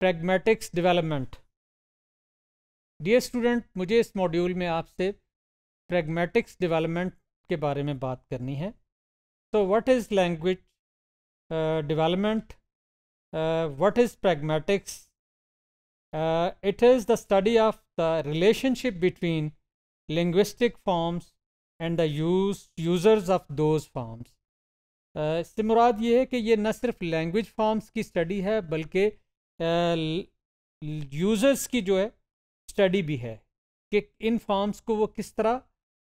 Pragmatics development dear student मुझे इस module में आपसे प्रेगमेटिक्स डेवलपमेंट के बारे में बात करनी है so what is language development what is pragmatics it is the study of the relationship between linguistic forms and the use users of those forms इससे मुराद ये है कि ये न सिर्फ लैंग्वेज फॉर्म्स की स्टडी है बल्कि यूज़र्स की जो है स्टडी भी है कि इन फॉर्म्स को वो किस तरह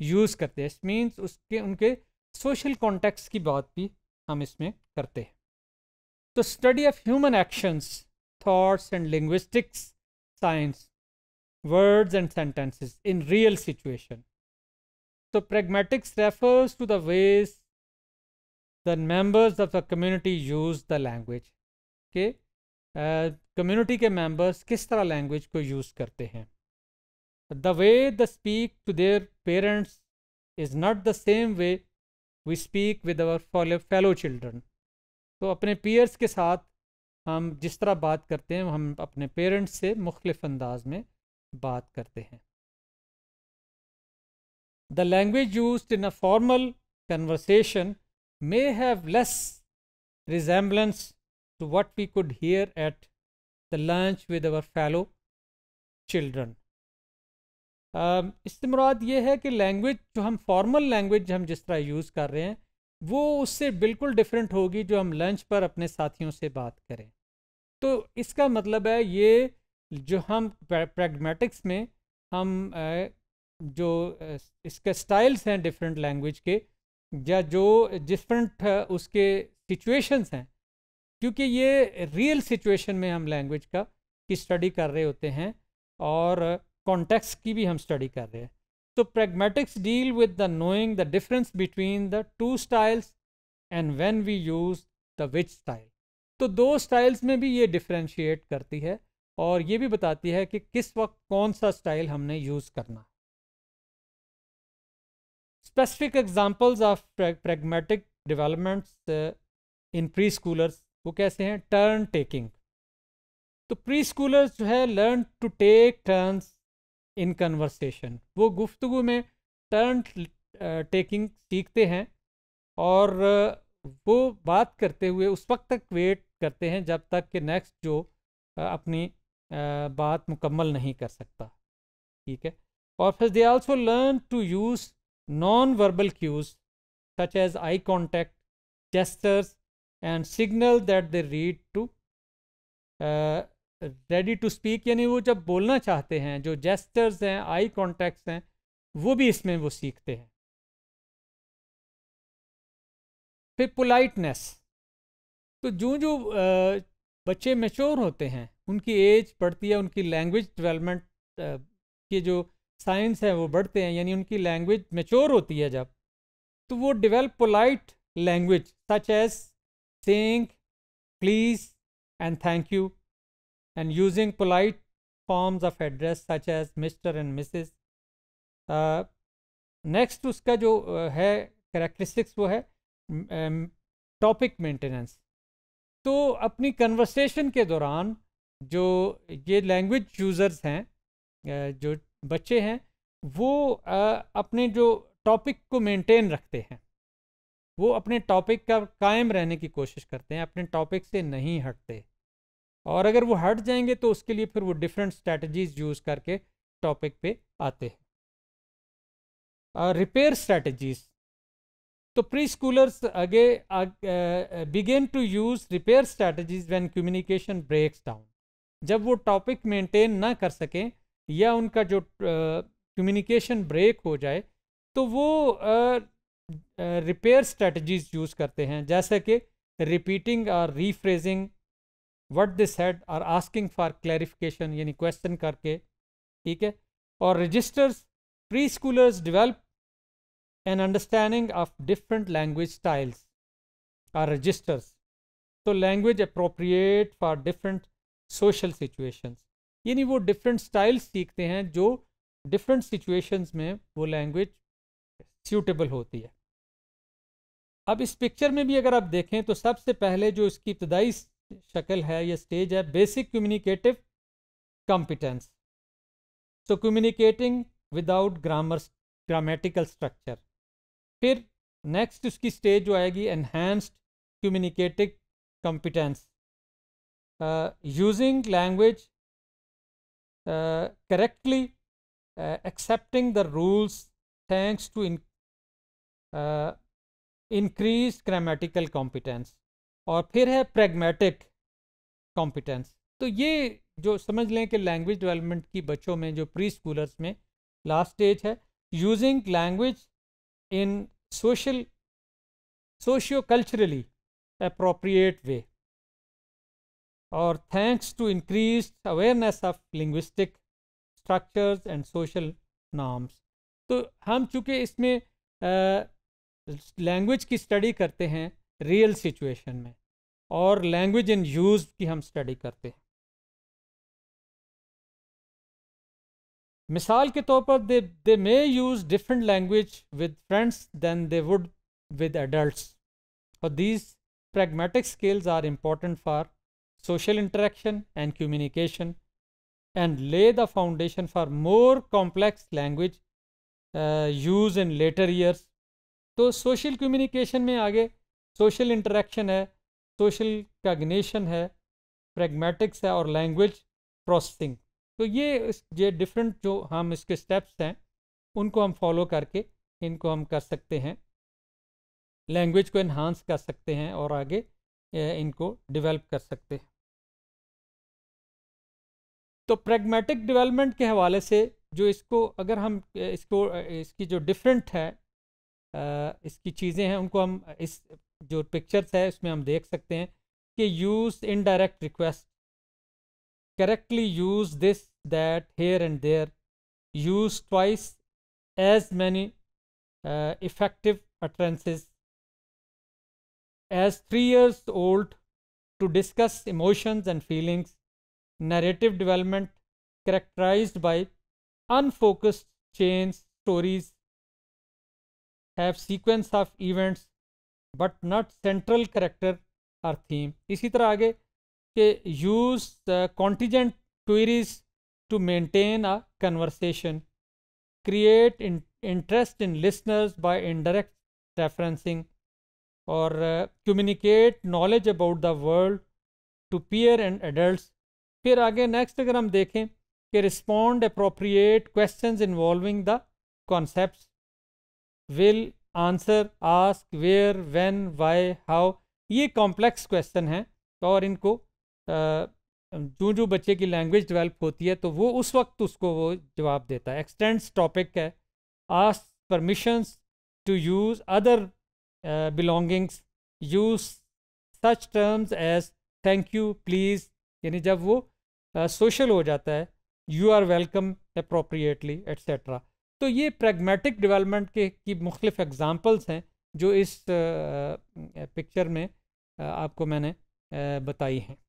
यूज़ करते हैं मीन्स उसके उनके सोशल कॉन्टेक्ट्स की बात भी हम इसमें करते हैं तो study of human actions thoughts and linguistics science words and sentences in real situation तो pragmatics refers to the ways the members of the community use the language के कम्युनिटी के मेंबर्स किस तरह लैंग्वेज को यूज़ करते हैं the way they speak to their parents is not the same way we speak with our fellow children तो अपने peers के साथ हम जिस तरह बात करते हैं हम अपने पेरेंट्स से मुख्तफ अंदाज में बात करते हैं the language use in a formal conversation may have less resemblance to what we could hear at the lunch with our fellow children. Um, इससे मुराद ये है कि लैंग्वेज जो हम फॉर्मल लैंग्वेज हम जिस तरह यूज़ कर रहे हैं वो उससे बिल्कुल डिफरेंट होगी जो हम लंच पर अपने साथियों से बात करें तो इसका मतलब है ये जो हम प्रैग्मेटिक्स में हम जो इसके स्टाइल्स हैं डिफरेंट लैंग्वेज के या जो डिफरेंट उसके सिचुएशंस हैं क्योंकि ये रियल सिचुएशन में हम लैंग्वेज का की स्टडी कर रहे होते हैं और कॉन्टेक्स की भी हम स्टडी कर रहे हैं तो pragmatics deal with the knowing the difference between the two styles and when we use the which style तो दो स्टाइल्स में भी ये डिफ्रेंशिएट करती है और ये भी बताती है कि किस वक्त कौन सा स्टाइल हमने यूज़ करना specific examples of pragmatic developments in preschoolers वो कैसे हैं टर्न टेकिंग तो प्री स्कूलर्स जो है learn to take turns in conversation वो गुफ्तु में टर्न टेकिंग सीखते हैं और वो बात करते हुए उस वक्त तक वेट करते हैं जब तक कि नेक्स्ट जो अपनी बात मुकम्मल नहीं कर सकता ठीक है और फिर they also learn to use non verbal cues such as eye contact gestures and signal that they read to ready to speak यानी वो जब बोलना चाहते हैं जो जेस्टर्स हैं आई कॉन्टैक्ट हैं वो भी इसमें वो सीखते हैं फिर पोलाइटनेस तो जो जो बच्चे मेच्योर होते हैं उनकी एज बढ़ती है उनकी लैंग्वेज डेवलपमेंट के जो साइंस हैं वो बढ़ते हैं यानी उनकी लैंग्वेज मेच्योर होती है जब तो वो develop polite language such as saying please and thank you and using polite forms of address such as Mr and Mrs next उसका जो uh, है करेक्टरिस्टिक्स वो है टॉपिक मेंटेनेंस um, तो अपनी कन्वर्सेशन के दौरान जो ये लैंग्वेज यूज़र्स हैं uh, जो बच्चे हैं वो uh, अपने जो टॉपिक को मेंटेन रखते हैं वो अपने टॉपिक का कायम रहने की कोशिश करते हैं अपने टॉपिक से नहीं हटते और अगर वो हट जाएंगे तो उसके लिए फिर वो डिफरेंट स्ट्रेटजीज यूज़ करके टॉपिक पे आते हैं रिपेयर स्ट्रेटजीज तो प्री स्कूलर्स आगे begin to use repair strategies when communication breaks down जब वो टॉपिक मेंटेन ना कर सकें या उनका जो कम्युनिकेशन uh, ब्रेक हो जाए तो वो uh, रिपेयर स्ट्रेटजीज यूज़ करते हैं जैसे कि रिपीटिंग और रीफ्रेजिंग वट दिस हैड और आस्किंग फॉर क्लैरिफिकेशन यानी क्वेश्चन करके ठीक है और registers preschoolers develop an understanding of different language styles और रजिस्टर्स तो language appropriate for different social situations यानी वो डिफरेंट स्टाइल्स सीखते हैं जो डिफरेंट सिचुएशंस में वो लैंग्वेज सूटेबल होती है अब इस पिक्चर में भी अगर आप देखें तो सबसे पहले जो इसकी इब्तदाई शक्ल है या स्टेज है basic communicative competence so communicating without grammar grammatical structure फिर नेक्स्ट उसकी स्टेज जो आएगी enhanced communicative competence using language correctly accepting the rules thanks to in increase grammatical competence और फिर है प्रेगमेटिक कॉम्पिटेंस तो ये जो समझ लें कि लैंग्वेज डेवलपमेंट की बच्चों में जो प्री स्कूलर्स में लास्ट स्टेज है using language in social socio culturally appropriate way और thanks to increase awareness of linguistic structures and social norms तो हम चूँकि इसमें आ, लैंग्वेज की स्टडी करते हैं रियल सिचुएशन में और लैंग्वेज इन यूज की हम स्टडी करते हैं मिसाल के तौर पर they they may use different language with friends then they would with adult और these pragmatic skills are important for social interaction and communication and lay the foundation for more complex language use in later years तो social communication में आगे social interaction है social cognition है pragmatics है और language processing तो ये ये डिफरेंट जो हम इसके स्टेप्स हैं उनको हम फॉलो करके इनको हम कर सकते हैं लैंग्वेज को इन्हांस कर सकते हैं और आगे इनको डेवलप कर सकते हैं तो प्रेगमेटिक डेवलपमेंट के हवाले से जो इसको अगर हम इसको इसकी जो डिफरेंट है इसकी चीज़ें हैं उनको हम इस जो पिक्चर्स है उसमें हम देख सकते हैं कि use in direct request correctly use this that here and there use twice as many effective utterances as three years old to discuss emotions and feelings narrative development characterize by unfocused change stories have sequence of events but not central character or theme इसी तरह आगे के use contingent queries to maintain a conversation create interest in listeners by indirect referencing और communicate knowledge about the world to peer and adult फिर आगे next अगर हम देखें कि respond appropriate question involving the concept will answer ask where when why how ये complex question हैं और इनको जो जो बच्चे की लैंग्वेज डेवलप होती है तो वो उस वक्त उसको वो जवाब देता है एक्सटेंड्स टॉपिक है ask permissions to use other belongings use such terms as thank you please यानी जब वो सोशल uh, हो जाता है you are welcome appropriately et cetera तो ये प्रेगमेटिक डेवलपमेंट के की मुख्तफ एग्ज़ाम्पल्स हैं जो इस पिक्चर में आपको मैंने बताई हैं